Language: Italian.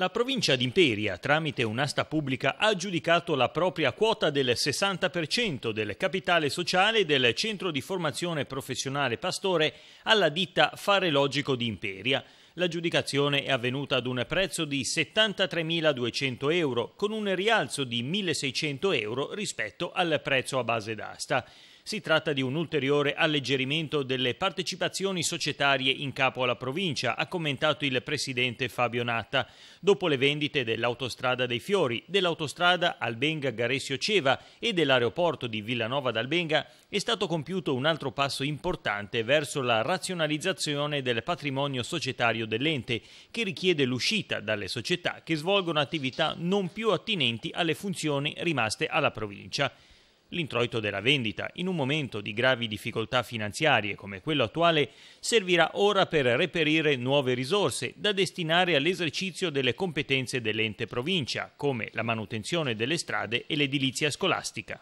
La provincia di Imperia, tramite un'asta pubblica, ha aggiudicato la propria quota del 60% del capitale sociale del centro di formazione professionale Pastore alla ditta Fare Logico di Imperia. L'aggiudicazione è avvenuta ad un prezzo di 73.200 euro, con un rialzo di 1.600 euro rispetto al prezzo a base d'asta. Si tratta di un ulteriore alleggerimento delle partecipazioni societarie in capo alla provincia, ha commentato il presidente Fabio Natta, dopo le vendite dell'autostrada dei Fiori, dell'autostrada albenga garessio Ceva e dell'aeroporto di Villanova d'Albenga è stato compiuto un altro passo importante verso la razionalizzazione del patrimonio societario dell'ente, che richiede l'uscita dalle società che svolgono attività non più attinenti alle funzioni rimaste alla provincia. L'introito della vendita, in un momento di gravi difficoltà finanziarie come quello attuale, servirà ora per reperire nuove risorse da destinare all'esercizio delle competenze dell'ente provincia, come la manutenzione delle strade e l'edilizia scolastica.